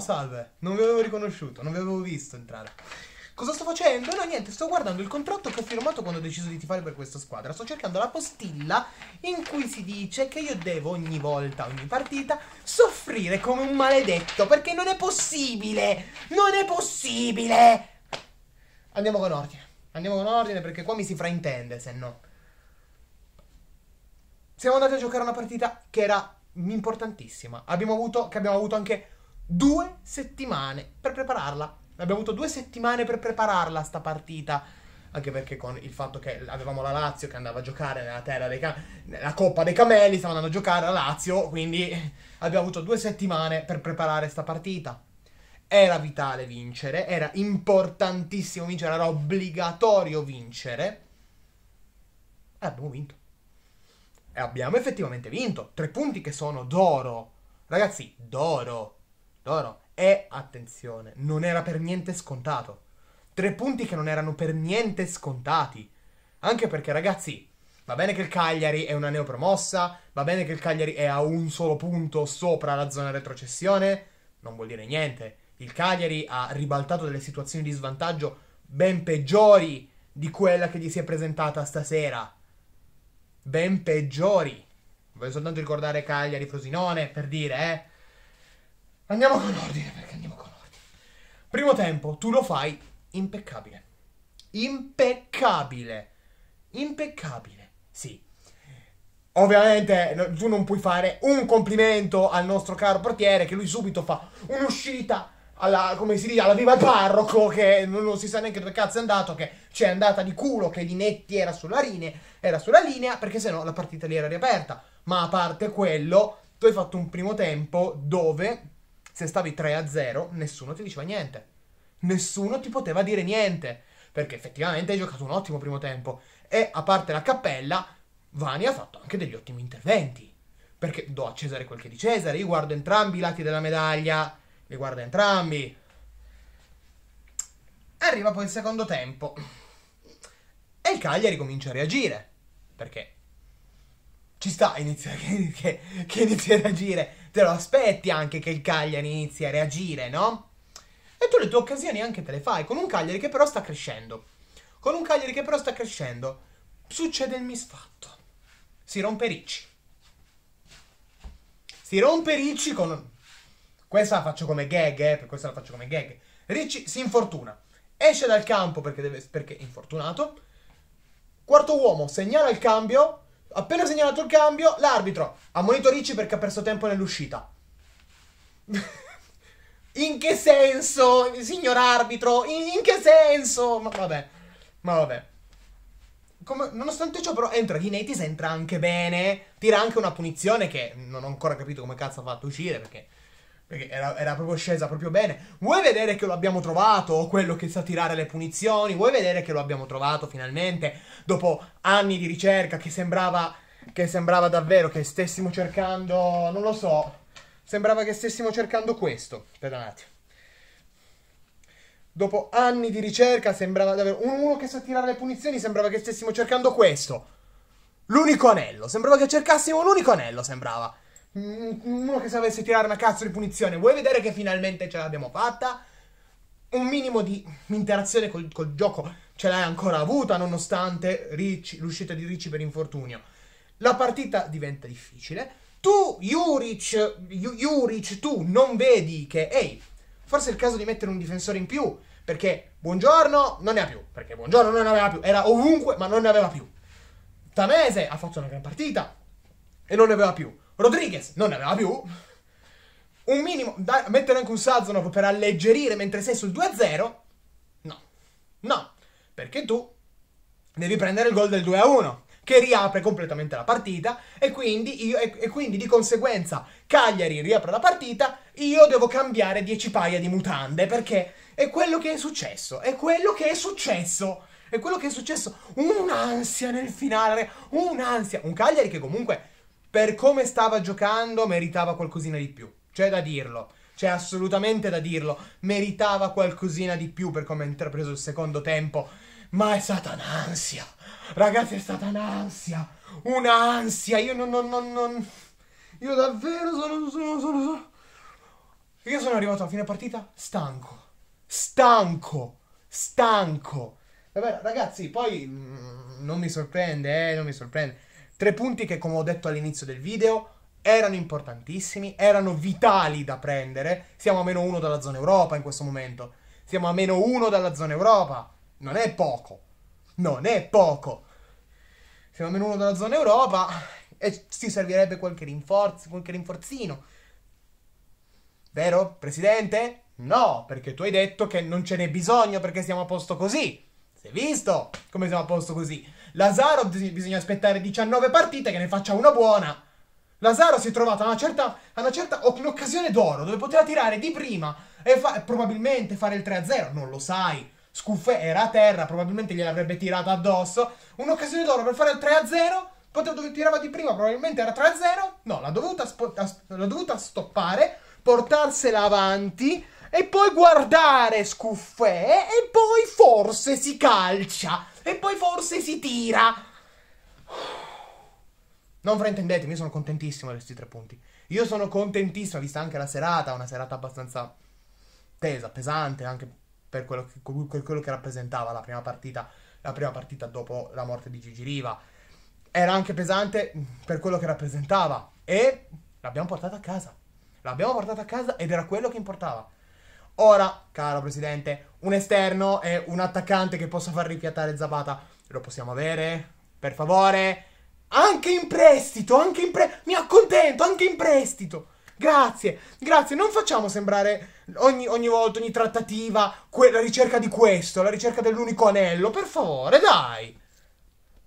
salve. Non vi avevo riconosciuto, non vi avevo visto entrare. Cosa sto facendo? No, niente, sto guardando il contratto che ho firmato quando ho deciso di tifare per questa squadra. Sto cercando la postilla in cui si dice che io devo ogni volta, ogni partita, soffrire come un maledetto. Perché non è possibile! Non è possibile! Andiamo con ordine. Andiamo con ordine perché qua mi si fraintende, se no. Siamo andati a giocare una partita che era importantissima. Abbiamo avuto, che abbiamo avuto anche due settimane per prepararla. Abbiamo avuto due settimane per prepararla sta partita. Anche perché con il fatto che avevamo la Lazio che andava a giocare nella terra dei cam- nella Coppa dei Camelli, stava andando a giocare la Lazio, quindi abbiamo avuto due settimane per preparare sta partita. Era vitale vincere, era importantissimo vincere, era obbligatorio vincere. E abbiamo vinto. E abbiamo effettivamente vinto. Tre punti che sono d'oro. Ragazzi, d'oro loro. E attenzione, non era per niente scontato. Tre punti che non erano per niente scontati. Anche perché, ragazzi, va bene che il Cagliari è una neopromossa, va bene che il Cagliari è a un solo punto sopra la zona retrocessione, non vuol dire niente. Il Cagliari ha ribaltato delle situazioni di svantaggio ben peggiori di quella che gli si è presentata stasera. Ben peggiori. Voglio soltanto ricordare Cagliari Frosinone per dire, eh. Andiamo con ordine, perché andiamo con ordine. Primo tempo, tu lo fai impeccabile. Impeccabile. Impeccabile. Sì. Ovviamente tu non puoi fare un complimento al nostro caro portiere che lui subito fa un'uscita alla, come si dice, alla viva parroco che non, non si sa neanche dove cazzo è andato, che c'è andata di culo, che Linetti era sulla linea, era sulla linea perché sennò la partita lì era riaperta. Ma a parte quello, tu hai fatto un primo tempo dove se stavi 3-0 nessuno ti diceva niente. Nessuno ti poteva dire niente, perché effettivamente hai giocato un ottimo primo tempo. E a parte la cappella, Vani ha fatto anche degli ottimi interventi. Perché do a Cesare quel che è di Cesare, io guardo entrambi i lati della medaglia, li guardo entrambi. Arriva poi il secondo tempo. E il Cagliari comincia a reagire. Perché ci sta inizia, che, che, che inizia a reagire te lo aspetti anche che il Cagliari inizi a reagire, no? E tu le tue occasioni anche te le fai, con un Cagliari che però sta crescendo. Con un Cagliari che però sta crescendo, succede il misfatto. Si rompe Ricci. Si rompe Ricci con... Questa la faccio come gag, eh, per questa la faccio come gag. Ricci si infortuna. Esce dal campo perché, deve, perché è infortunato. Quarto uomo segnala il cambio, Appena segnalato il cambio, l'arbitro ha ammonito Ricci perché ha perso tempo nell'uscita. in che senso, signor arbitro? In, in che senso? Ma vabbè, ma vabbè. Come, nonostante ciò, però, entra Ghinetis, entra anche bene. Tira anche una punizione che non ho ancora capito come cazzo ha fatto uscire perché perché era, era, proprio scesa proprio bene. Vuoi vedere che lo abbiamo trovato? Quello che sa tirare le punizioni. Vuoi vedere che lo abbiamo trovato finalmente? Dopo anni di ricerca che sembrava. Che sembrava davvero che stessimo cercando. Non lo so. Sembrava che stessimo cercando questo. Aspetta un attimo. Dopo anni di ricerca sembrava davvero. Uno che sa tirare le punizioni sembrava che stessimo cercando questo. L'unico anello. Sembrava che cercassimo l'unico anello. Sembrava uno che sapesse tirare una cazzo di punizione. Vuoi vedere che finalmente ce l'abbiamo fatta? Un minimo di interazione col, col gioco ce l'hai ancora avuta, nonostante Ricci, l'uscita di Ricci per infortunio. La partita diventa difficile. Tu, Juric, Juric, tu non vedi che, ehi, forse è il caso di mettere un difensore in più, perché Buongiorno non ne ha più, perché Buongiorno non ne aveva più, era ovunque ma non ne aveva più. Tamese ha fatto una gran partita e non ne aveva più. Rodriguez non ne aveva più. Un minimo, da, mettere anche un Sazonov per alleggerire mentre sei sul 2-0. No, no, perché tu devi prendere il gol del 2-1 che riapre completamente la partita e quindi, io, e, e quindi, di conseguenza Cagliari riapre la partita, io devo cambiare 10 paia di mutande perché è quello che è successo, è quello che è successo, è quello che è successo, un'ansia nel finale, un'ansia, un Cagliari che comunque per come stava giocando meritava qualcosina di più. C'è da dirlo. C'è assolutamente da dirlo. Meritava qualcosina di più per come ha intrapreso il secondo tempo. Ma è stata un'ansia. Ragazzi, è stata un'ansia. Un'ansia. Io non, non, non, non. Io davvero sono, sono, sono, sono. Io sono arrivato a fine partita stanco. Stanco. Stanco. Davvero, ragazzi, poi. Mm, non mi sorprende, eh. Non mi sorprende Tre punti che, come ho detto all'inizio del video, erano importantissimi, erano vitali da prendere. Siamo a meno uno dalla zona Europa in questo momento. Siamo a meno uno dalla zona Europa. Non è poco. Non è poco. Siamo a meno uno dalla zona Europa e ci servirebbe qualche rinforzo, qualche rinforzino. Vero, presidente? No, perché tu hai detto che non ce n'è bisogno perché siamo a posto così. Si è visto come siamo a posto così. Lazaro bisogna aspettare 19 partite che ne faccia una buona. Lazaro si è trovato a una certa, a una certa un'occasione d'oro dove poteva tirare di prima e fa, probabilmente fare il 3-0, non lo sai. Scuffè era a terra, probabilmente gliel'avrebbe tirata addosso. Un'occasione d'oro per fare il 3-0, poteva dove tirava di prima, probabilmente era 3-0. No, l'ha dovuta, l'ha dovuta stoppare, portarsela avanti e poi guardare scuffè, e poi forse si calcia, e poi forse si tira. Non fraintendetemi, io sono contentissimo di questi tre punti. Io sono contentissimo, vista anche la serata, una serata abbastanza tesa, pesante, anche per quello che, per quello che rappresentava la prima, partita, la prima partita dopo la morte di Gigi Riva. Era anche pesante per quello che rappresentava e l'abbiamo portata a casa. L'abbiamo portata a casa ed era quello che importava. Ora, caro presidente, un esterno e un attaccante che possa far ripiattare Zapata lo possiamo avere? Per favore? Anche in prestito, anche in prestito. Mi accontento, anche in prestito. Grazie, grazie. Non facciamo sembrare ogni, ogni volta, ogni trattativa, la ricerca di questo, la ricerca dell'unico anello. Per favore, dai.